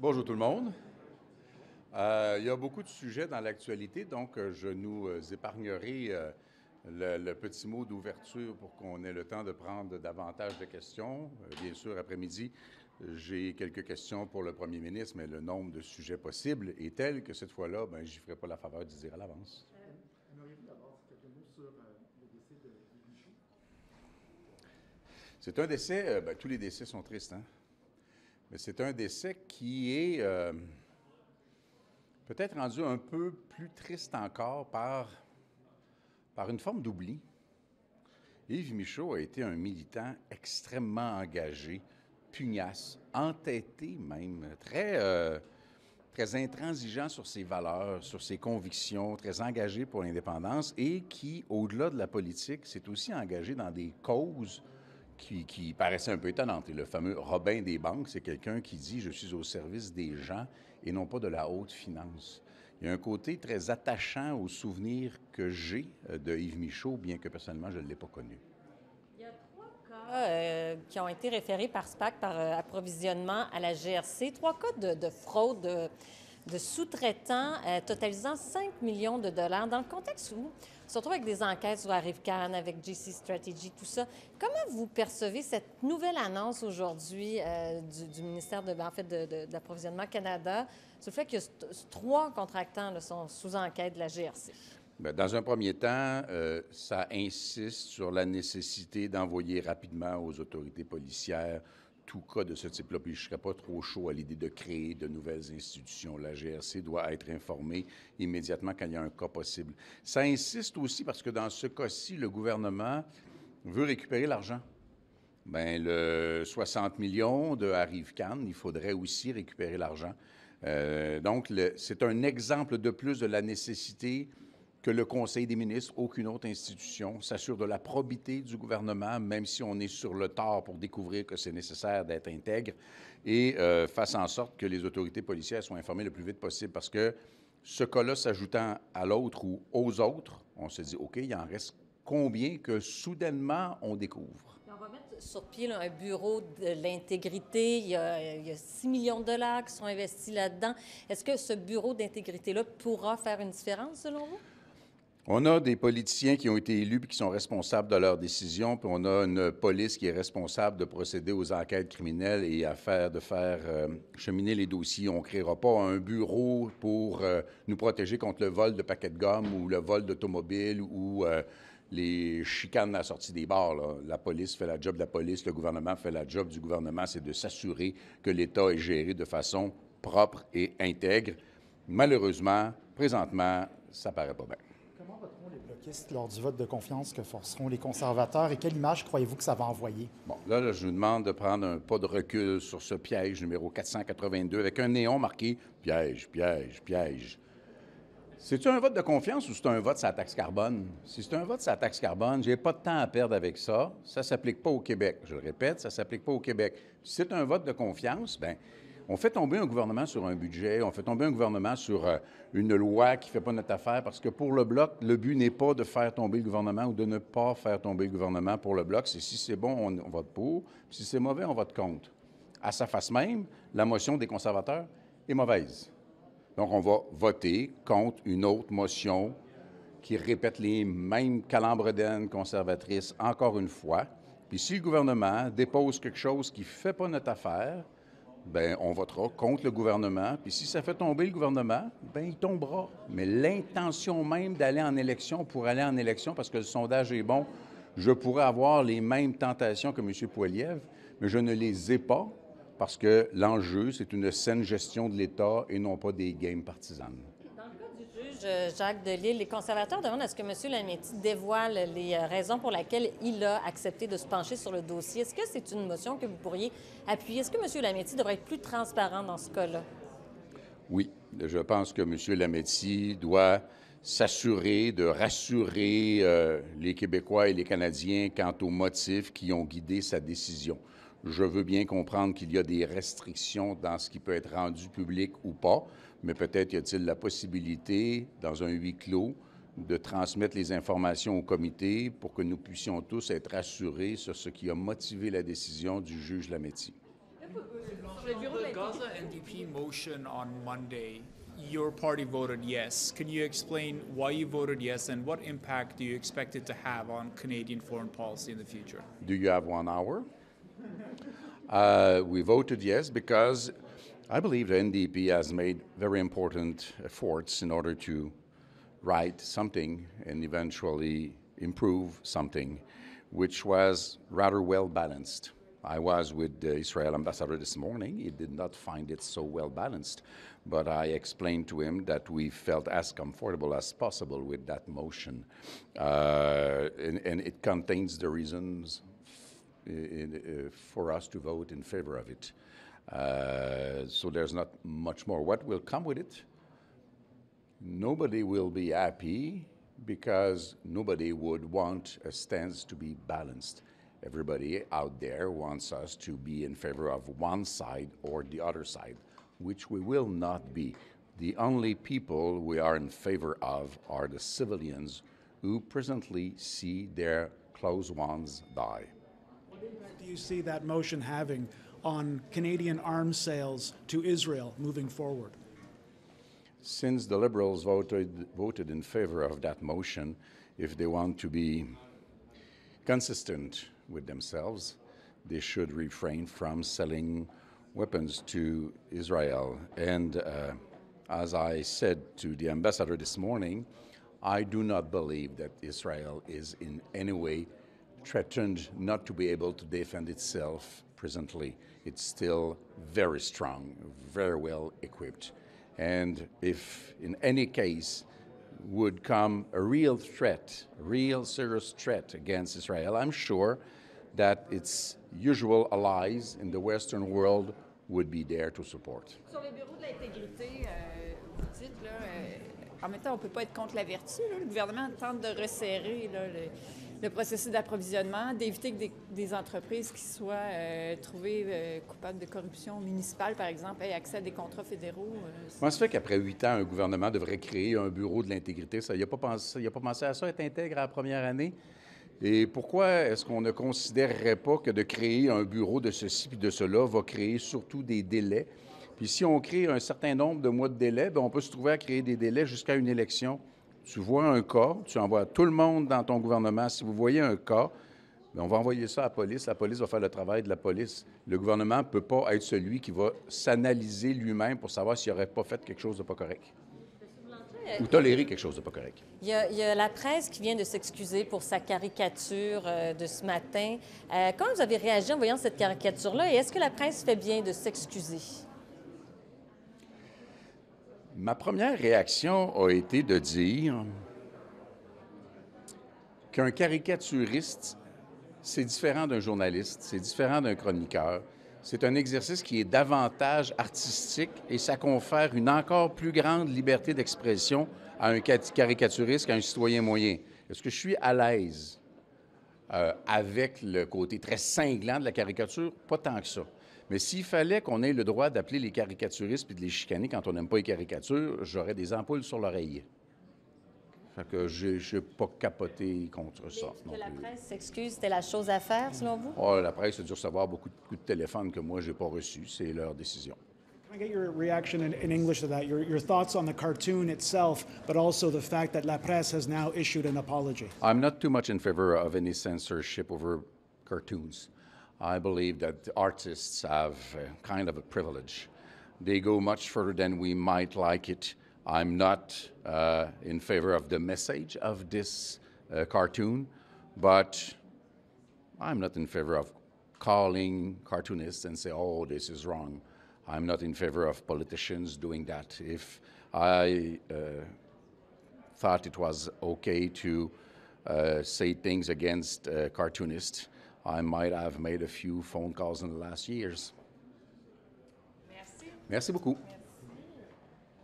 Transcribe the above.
Bonjour tout le monde. Euh, il y a beaucoup de sujets dans l'actualité, donc euh, je nous euh, épargnerai le, petit mot d'ouverture pour qu'on ait le temps de prendre davantage de questions. bien sûr, après-midi, j'ai quelques questions pour le premier ministre, mais le nombre de sujets possibles est tel que cette fois-là, ben, je n'y ferai pas la faveur d'y dire à l'avance. C'est un décès, ben, tous les décès sont tristes, hein? Mais c'est un décès qui est euh, peut-être rendu un peu plus triste encore par, par une forme d'oubli. Yves Michaud a été un militant extrêmement engagé, pugnace, entêté même, très, euh, très intransigeant sur ses valeurs, sur ses convictions, très engagé pour l'indépendance et qui, au-delà de la politique, s'est aussi engagé dans des causes qui, paraissait un peu étonnante. Et le fameux Robin des banques, c'est quelqu'un qui dit Je suis au service des gens et non pas de la haute finance. Il y a un côté très attachant au souvenir que j'ai euh, de Yves Michaud, bien que personnellement, je ne l'ai pas connu. Il y a trois cas euh, qui ont été référés par SPAC par euh, approvisionnement à la GRC, trois cas de, de fraude de sous-traitants euh, totalisant 5 millions de dollars dans le contexte où on se retrouve avec des enquêtes sur rive can avec GC Strategy, tout ça. Comment vous percevez cette nouvelle annonce aujourd'hui euh, du, ministère de, l'Approvisionnement Canada sur le fait que trois contractants sont sous enquête de la GRC? Ben, dans un premier temps, euh, ça insiste sur la nécessité d'envoyer rapidement aux autorités policières tout cas de ce type-là, puis je ne serais pas trop chaud à l'idée de créer de nouvelles institutions. La GRC doit être informée immédiatement quand il y a un cas possible. Ça insiste aussi parce que dans ce cas-ci, le gouvernement veut récupérer l'argent. Bien, le 60 millions de Arrive Cannes, il faudrait aussi récupérer l'argent. Euh, donc, c'est un exemple de plus de la nécessité que le Conseil des ministres, aucune autre institution, s'assure de la probité du gouvernement, même si on est sur le tard pour découvrir que c'est nécessaire d'être intègre, et euh, fasse en sorte que les autorités policières soient informées le plus vite possible, parce que ce cas-là s'ajoutant à l'autre ou aux autres, on se dit, OK, il en reste combien que soudainement on découvre? on va mettre sur pied un bureau de l'intégrité. Il, il, y a 6 millions de dollars qui sont investis là-dedans. Est-ce que ce bureau d'intégrité-là pourra faire une différence, selon vous? On a des politiciens qui ont été élus et qui sont responsables de leurs décisions, on a une police qui est responsable de procéder aux enquêtes criminelles et à faire, de faire euh, cheminer les dossiers. On ne créera pas un bureau pour euh, nous protéger contre le vol de paquets de gomme ou le vol d'automobile ou euh, les chicanes à la sortie des bars. La police fait la job de la police, le gouvernement fait la job du gouvernement, c'est de s'assurer que l'État est géré de façon propre et intègre. Malheureusement, présentement, ça paraît pas bien lors du vote de confiance que forceront les conservateurs et quelle image croyez-vous que ça va envoyer? Bon, là, je vous demande de prendre un pas de recul sur ce piège numéro 482 avec un néon marqué piège, piège, piège. C'est-tu un vote de confiance ou c'est un vote sur la taxe carbone? Si c'est un vote sur la taxe carbone, j'ai pas de temps à perdre avec ça. Ça s'applique pas au Québec. Je le répète, ça s'applique pas au Québec. Si c'est un vote de confiance, ben on fait tomber un gouvernement sur un budget, on fait tomber un gouvernement sur euh, une loi qui ne fait pas notre affaire, parce que pour le Bloc, le but n'est pas de faire tomber le gouvernement ou de ne pas faire tomber le gouvernement pour le Bloc. C'est si c'est bon, on, vote pour, si c'est mauvais, on vote contre. À sa face même, la motion des conservateurs est mauvaise. Donc, on va voter contre une autre motion qui répète les mêmes calambredaines conservatrices encore une fois. Puis si le gouvernement dépose quelque chose qui ne fait pas notre affaire, ben on votera contre le gouvernement. Puis si ça fait tomber le gouvernement, ben il tombera. Mais l'intention même d'aller en élection pour aller en élection, parce que le sondage est bon, je pourrais avoir les mêmes tentations que M. Poiliev, mais je ne les ai pas parce que l'enjeu, c'est une saine gestion de l'État et non pas des games partisans ». Jacques Delisle. Les conservateurs demandent à ce que M. Lametti dévoile les euh, raisons pour lesquelles il a accepté de se pencher sur le dossier. Est-ce que c'est une motion que vous pourriez appuyer? Est-ce que M. Lametti devrait être plus transparent dans ce cas-là? Oui, je pense que M. Lametti doit s'assurer de rassurer euh, les Québécois et les Canadiens quant aux motifs qui ont guidé sa décision. Je veux bien comprendre qu'il y a des restrictions dans ce qui peut être rendu public ou pas, mais peut-être y a-t-il la possibilité, dans un huis clos, de transmettre les informations au comité pour que nous puissions tous être assurés sur ce qui a motivé la décision du juge Lametti. your party voted yes. Can you explain why you voted yes and what impact do you expect it to have on Canadian foreign policy in the future? Do you have one hour? Uh, we voted yes because I believe the NDP has made very important efforts in order to write something and eventually improve something, which was rather well balanced. I was with the Israel ambassador this morning. He did not find it so well balanced, but I explained to him that we felt as comfortable as possible with that motion. Uh, and, and, it contains the reasons in, uh, for us to vote in favor of it. Uh, so there's not much more. What will come with it? Nobody will be happy because nobody would want a stance to be balanced. Everybody out there wants us to be in favor of one side or the other side, which we will not be. The only people we are in favor of are the civilians who presently see their close ones die you see that motion having on Canadian arms sales to Israel moving forward? Since the Liberals voted, voted in favor of that motion, if they want to be consistent with themselves, they should refrain from selling weapons to Israel. And uh, as I said to the ambassador this morning, I do not believe that Israel is in any way threatened not to be able to defend itself presently. It's still very strong, very well equipped. And if in any case would come a real threat, a real serious threat against Israel, I'm sure that its usual allies in the Western world would be there to support. bureau de l'intégrité, euh, vous dites, là, euh, en même temps, on ne peut pas être contre la vertu. Là. Le gouvernement tente de resserrer là, le, le processus d'approvisionnement, d'éviter que des, entreprises qui soient euh, trouvées euh, coupables de corruption municipale, par exemple, aient accès à des contrats fédéraux. Euh, Comment se fait qu'après huit ans, un gouvernement devrait créer un bureau de l'intégrité? Il n'a pas, pensé, a pas pensé à ça, être intègre à la première année? Et pourquoi est-ce qu'on ne considérerait pas que de créer un bureau de ceci puis de cela va créer surtout des délais? Puis si on crée un certain nombre de mois de délais, ben, on peut se trouver à créer des délais jusqu'à une élection. Tu vois un cas, tu envoies tout le monde dans ton gouvernement. Si vous voyez un cas, ben, on va envoyer ça à la police. La police va faire le travail de la police. Le gouvernement ne peut pas être celui qui va s'analyser lui-même pour savoir s'il n'aurait pas fait quelque chose de pas correct ou tolérer quelque chose de pas correct. Il y a, la presse qui vient de s'excuser pour sa caricature euh, de ce matin. Euh, comment vous avez réagi en voyant cette caricature-là et est-ce que la presse fait bien de s'excuser? Ma première réaction a été de dire qu'un caricaturiste, c'est différent d'un journaliste, c'est différent d'un chroniqueur. C'est un exercice qui est davantage artistique et ça confère une encore plus grande liberté d'expression à un caricaturiste qu'à un citoyen moyen. Est-ce que je suis à l'aise euh, avec le côté très cinglant de la caricature? Pas tant que ça. Mais s'il fallait qu'on ait le droit d'appeler les caricaturistes puis de les chicaner quand on n'aime pas les caricatures, j'aurais des ampoules sur l'oreille. Fait je n'ai pas capoté contre ça. la presse s'excuse, c'était la chose à faire, selon vous? Ah, la presse a dû recevoir beaucoup de coups de téléphone que moi, je n'ai pas reçus. C'est leur décision. Can I get your reaction in, in English to that? Your, thoughts on the cartoon itself, but also the fact that La Presse has now issued an apology. I'm not too much in favor of any censorship over cartoons. I believe that artists have kind of a privilege. They go much further than we might like it. I'm not uh, in favor of the message of this uh, cartoon, but I'm not in favor of calling cartoonists and say, oh, this is wrong. I'm not in favor of politicians doing that. If I uh, thought it was okay to uh, say things against uh, cartoonists, I might have made a few phone calls in the last years. Merci. Merci beaucoup.